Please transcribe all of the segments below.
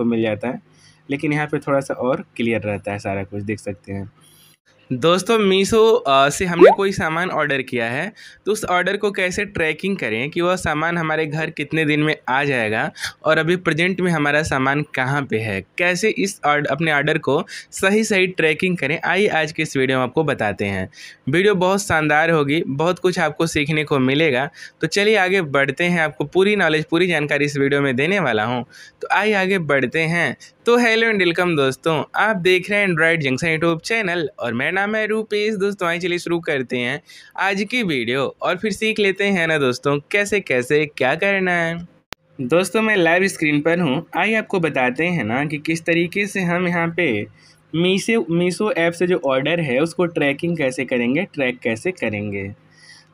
देखने को मिल जाता है लेकिन यहाँ पे थोड़ा सा और क्लियर रहता है सारा कुछ देख सकते हैं दोस्तों मीशो से हमने कोई सामान ऑर्डर किया है तो उस ऑर्डर को कैसे ट्रैकिंग करें कि वह सामान हमारे घर कितने दिन में आ जाएगा और अभी प्रेजेंट में हमारा सामान कहाँ पे है कैसे इस आड़, अपने ऑर्डर को सही सही ट्रैकिंग करें आइए आज के इस वीडियो में आपको बताते हैं वीडियो बहुत शानदार होगी बहुत कुछ आपको सीखने को मिलेगा तो चलिए आगे बढ़ते हैं आपको पूरी नॉलेज पूरी जानकारी इस वीडियो में देने वाला हूँ तो आइए आगे बढ़ते हैं तो हेलो एंड वेलकम दोस्तों आप देख रहे हैं एंड्रॉयड जंक्शन यूट्यूब चैनल और मैं नाम है रूपेश दोस्तों आई चलिए शुरू करते हैं आज की वीडियो और फिर सीख लेते हैं ना दोस्तों कैसे कैसे क्या करना है दोस्तों मैं लाइव स्क्रीन पर हूँ आइए आपको बताते हैं ना कि किस तरीके से हम यहाँ पे मीसो मीशो ऐप से जो ऑर्डर है उसको ट्रैकिंग कैसे करेंगे ट्रैक कैसे करेंगे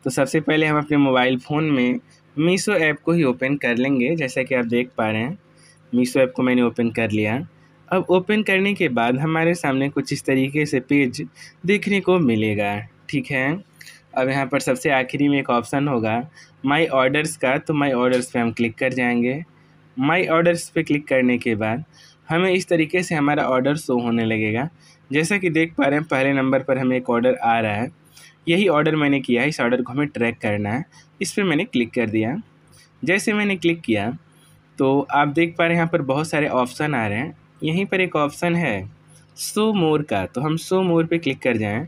तो सबसे पहले हम अपने मोबाइल फ़ोन में मीशो ऐप को ही ओपन कर लेंगे जैसा कि आप देख पा रहे हैं मीशो ऐप को मैंने ओपन कर लिया अब ओपन करने के बाद हमारे सामने कुछ इस तरीके से पेज देखने को मिलेगा ठीक है अब यहाँ पर सबसे आखिरी में एक ऑप्शन होगा माय ऑर्डर्स का तो माय ऑर्डर्स पे हम क्लिक कर जाएंगे माय ऑर्डर्स पे क्लिक करने के बाद हमें इस तरीके से हमारा ऑर्डर शो होने लगेगा जैसा कि देख पा रहे हैं पहले नंबर पर हमें एक ऑर्डर आ रहा है यही ऑर्डर मैंने किया है इस ऑर्डर को हमें ट्रैक करना है इस पर मैंने क्लिक कर दिया जैसे मैंने क्लिक किया तो आप देख पा रहे हैं यहाँ पर बहुत सारे ऑप्शन आ रहे हैं यहीं पर एक ऑप्शन है सो मोर का तो हम सो मोर पे क्लिक कर जाएं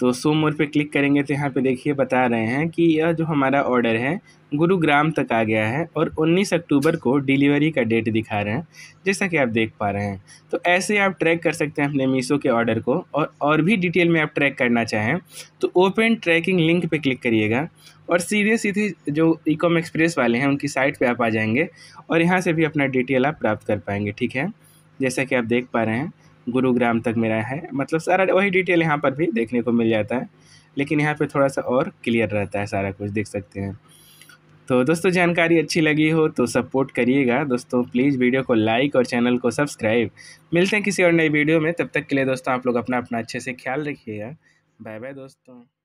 तो सो मोर पे क्लिक करेंगे तो यहाँ पे देखिए बता रहे हैं कि यह जो हमारा ऑर्डर है गुरुग्राम तक आ गया है और 19 अक्टूबर को डिलीवरी का डेट दिखा रहे हैं जैसा कि आप देख पा रहे हैं तो ऐसे आप ट्रैक कर सकते हैं अपने मीशो के ऑर्डर को और और भी डिटेल में आप ट्रैक करना चाहें तो ओपन ट्रैकिंग लिंक पे क्लिक करिएगा और सीधे सीधे जो ई कॉम एक्सप्रेस वाले हैं उनकी साइट पर आप आ जाएंगे और यहाँ से भी अपना डिटेल आप प्राप्त कर पाएंगे ठीक है जैसा कि आप देख पा रहे हैं गुरुग्राम तक मेरा है मतलब सारा वही डिटेल यहाँ पर भी देखने को मिल जाता है लेकिन यहाँ पर थोड़ा सा और क्लियर रहता है सारा कुछ देख सकते हैं तो दोस्तों जानकारी अच्छी लगी हो तो सपोर्ट करिएगा दोस्तों प्लीज़ वीडियो को लाइक और चैनल को सब्सक्राइब मिलते हैं किसी और नई वीडियो में तब तक के लिए दोस्तों आप लोग अपना अपना अच्छे से ख्याल रखिएगा बाय बाय दोस्तों